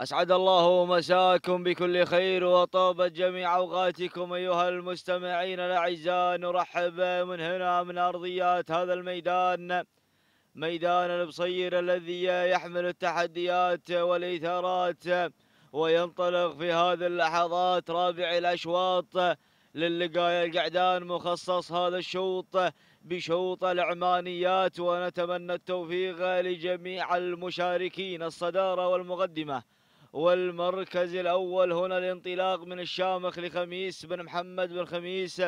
أسعد الله مساكم بكل خير وطابت جميع أوقاتكم أيها المستمعين الأعزاء نرحب من هنا من أرضيات هذا الميدان ميدان البصير الذي يحمل التحديات والإثارات وينطلق في هذه اللحظات رابع الأشواط للقاية القعدان مخصص هذا الشوط بشوط العمانيات ونتمنى التوفيق لجميع المشاركين الصدارة والمقدمة والمركز الأول هنا الانطلاق من الشامخ لخميس بن محمد بن خميس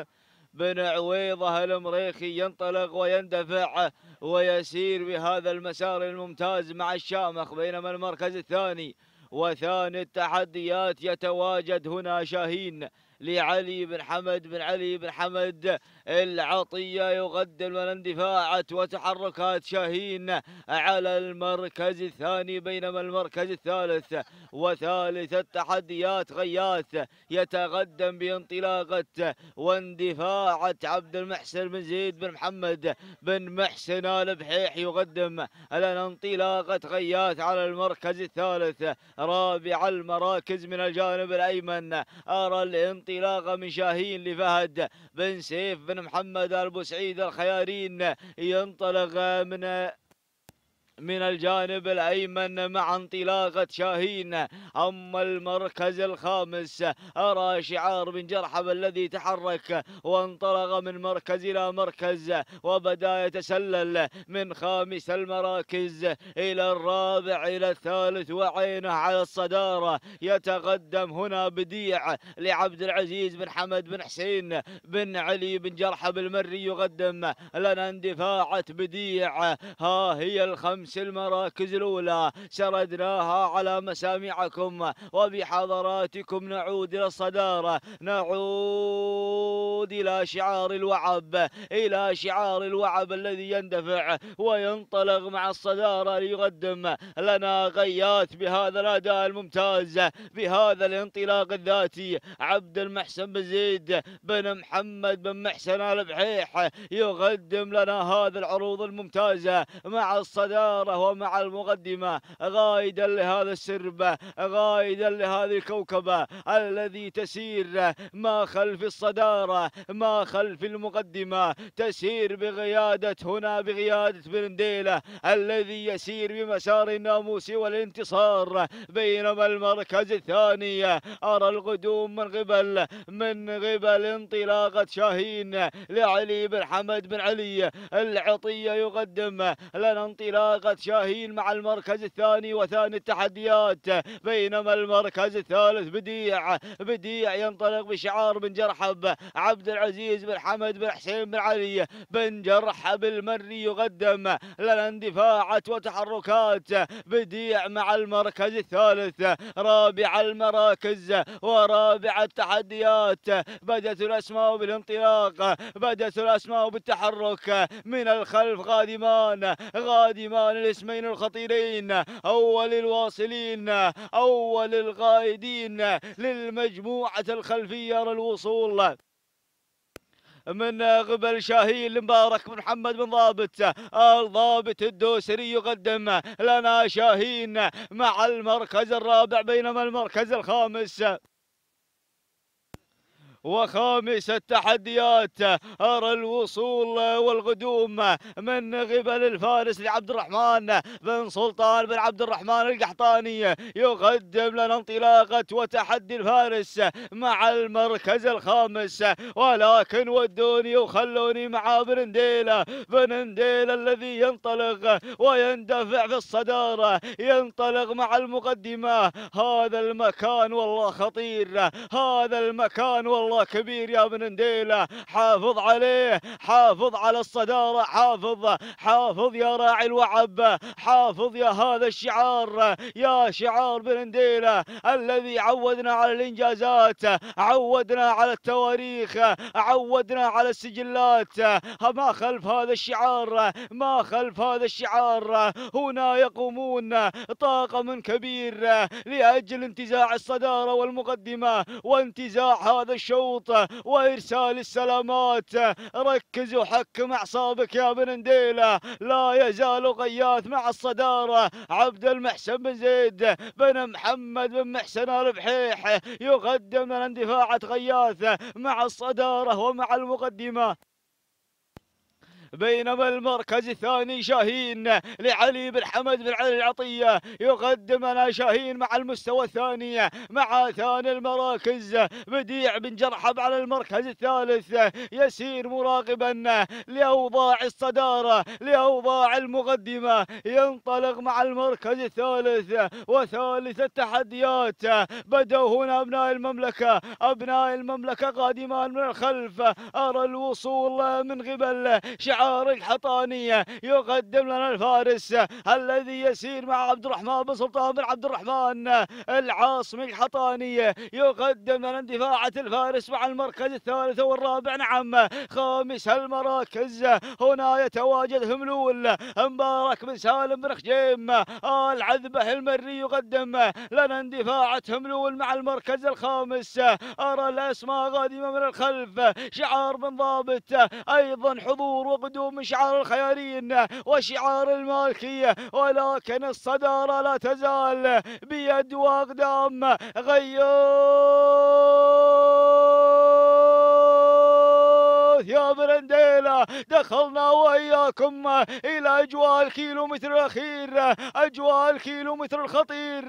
بن عويضة المريخي ينطلق ويندفع ويسير بهذا المسار الممتاز مع الشامخ بينما المركز الثاني وثاني التحديات يتواجد هنا شاهين لعلي بن حمد بن علي بن حمد العطية يقدم من اندفاعات وتحركات شاهين على المركز الثاني بينما المركز الثالث وثالث التحديات غياث يتقدم بانطلاقة واندفاعة عبد المحسن بن زيد بن محمد بن محسن آل بحيح يقدم الآن انطلاقة غياث على المركز الثالث رابع المراكز من الجانب الأيمن أرى الانطلاق انطلاقة من شاهين لفهد بن سيف بن محمد البوسعيد الخيارين ينطلق من من الجانب الأيمن مع انطلاقة شاهين أما المركز الخامس أرى شعار بن جرحب الذي تحرك وانطلق من مركز إلى مركز وبدأ يتسلل من خامس المراكز إلى الرابع إلى الثالث وعينه على الصدارة يتقدم هنا بديع لعبد العزيز بن حمد بن حسين بن علي بن جرحب المري يقدم لنا اندفاعة بديع ها هي الخمس أمس المراكز الأولى سردناها على مسامعكم وبحضراتكم نعود إلى الصدارة نعود إلى شعار الوعب إلى شعار الوعب الذي يندفع وينطلق مع الصدارة ليقدم لنا غيات بهذا الأداء الممتاز بهذا الانطلاق الذاتي عبد المحسن بن زيد بن محمد بن محسن البحيح يقدم لنا هذا العروض الممتازة مع الصدارة الإدارة ومع المقدمة غايدا لهذا السرب غايدا لهذه الكوكبة الذي تسير ما خلف الصدارة ما خلف المقدمة تسير بقيادة هنا بقيادة برنديلة الذي يسير بمسار الناموس والانتصار بينما المركز الثاني أرى القدوم من قبل من قبل انطلاقة شاهين لعلي بن حمد بن علي العطية يقدم لنا انطلاقة منطقة شاهين مع المركز الثاني وثاني التحديات بينما المركز الثالث بديع بديع ينطلق بشعار بن جرحب عبد العزيز بن حمد بن حسين بن علي بن جرحب المري يقدم لنا اندفاعات وتحركات بديع مع المركز الثالث رابع المراكز ورابع التحديات بدأت الاسماء بالانطلاق بدأت الاسماء بالتحرك من الخلف غادمان غادمان عن الاسمين الخطيرين أول الواصلين أول القائدين للمجموعة الخلفية للوصول من قبل شاهين المبارك بن محمد بن ضابط الضابط الدوسري يقدم لنا شاهين مع المركز الرابع بينما المركز الخامس وخامس التحديات أرى الوصول والقدوم من قبل الفارس لعبد الرحمن بن سلطان بن عبد الرحمن القحطاني يقدم لنا انطلاقة وتحدي الفارس مع المركز الخامس ولكن ودوني وخلوني مع بننديلة بننديلة الذي ينطلق ويندفع في الصدارة ينطلق مع المقدمة هذا المكان والله خطير هذا المكان والله والله كبير يا بن نديلة حافظ عليه حافظ على الصدارة حافظ حافظ يا راعي الوعب حافظ يا هذا الشعار يا شعار بن نديلة الذي عودنا على الإنجازات عودنا على التواريخ عودنا على السجلات ما خلف هذا الشعار ما خلف هذا الشعار هنا يقومون طاقم كبير لأجل انتزاع الصدارة والمقدمة وانتزاع هذا الشوط الشوط وارسال السلامات ركز وحكم اعصابك يا بن نديله لا يزال غياث مع الصداره عبد المحسن بن زيد بن محمد بن محسن ربحيح يقدم من اندفاعه غياث مع الصداره ومع المقدمه بينما المركز الثاني شاهين لعلي بن حمد بن علي العطية يقدم لنا شاهين مع المستوى الثاني مع ثاني المراكز بديع بن جرحب على المركز الثالث يسير مراقبا لأوضاع الصدارة لأوضاع المقدمة ينطلق مع المركز الثالث وثالث التحديات بدأوا هنا أبناء المملكة أبناء المملكة قادمان من الخلف أرى الوصول من قبل شعب العارق حطانية يقدم لنا الفارس الذي يسير مع عبد الرحمن بن سلطان بن عبد الرحمن العاصمي الحطانية يقدم لنا اندفاعة الفارس مع المركز الثالث والرابع نعم خامس المراكز هنا يتواجد هملول مبارك بن سالم بن خجيم العذبة المري يقدم لنا اندفاعة هملول مع المركز الخامس أرى الأسماء قادمة من الخلف شعار بن ضابط أيضا حضور وقدوم ينادون بشعار الخيارين وشعار المالكية ولكن الصدارة لا تزال بيد وأقدام غيور دخلنا وإياكم إلى أجواء الكيلومتر الأخير أجواء الكيلومتر الخطير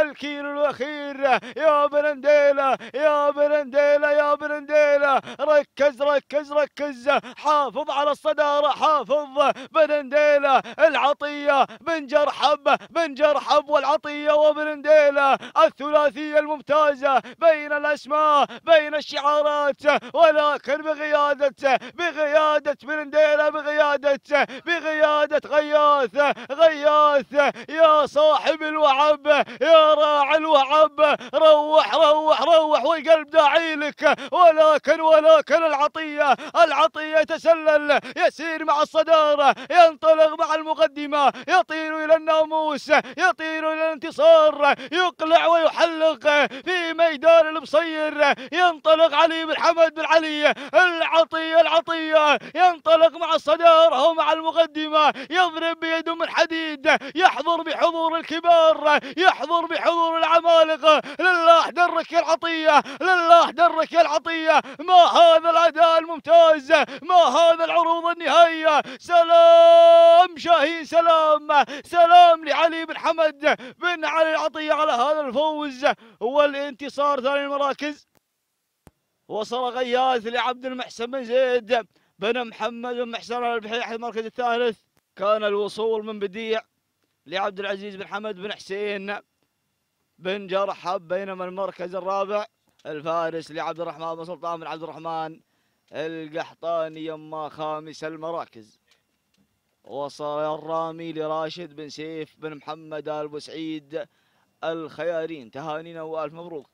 الكيلو الأخير يا برنديلا يا برنديلا يا برنديلا ركز ركز ركز حافظ على الصدارة حافظ برنديلا العطية بن جرحب بن جرحب والعطية وبرنديلا الثلاثية الممتازة بين الأسماء بين الشعارات ولكن بقيادة بقيادة غياث برنديلة بقيادته بقيادة غياث غياث يا صاحب الوعب يا راعي الوعب روح روح روح والقلب داعي لك ولكن ولكن العطية العطية يتسلل يسير مع الصدارة ينطلق مع المقدمة يطير إلى الناموس يطير إلى الانتصار يقلع ويحلق في ميدان المصير ينطلق علي بن حمد بن علي العطية العطية ينطلق مع الصدارة ومع المقدمة يضرب بيد من حديد يحضر بحضور الكبار يحضر بحضور العمالقة لله درك يا العطية لله درك يا العطية ما هذا الأداء الممتاز ما هذا العروض النهائية سلام شاهين سلام سلام لعلي بن حمد بن علي العطية على هذا الفوز والانتصار ثاني المراكز وصل غياث لعبد المحسن بن زيد بن محمد بن محسن البحيح المركز الثالث كان الوصول من بديع لعبد العزيز بن حمد بن حسين بن جرحب بينما المركز الرابع الفارس لعبد الرحمن بن سلطان بن عبد الرحمن القحطاني يما خامس المراكز وصل الرامي لراشد بن سيف بن محمد آل سعيد الخيارين تهانينا وألف مبروك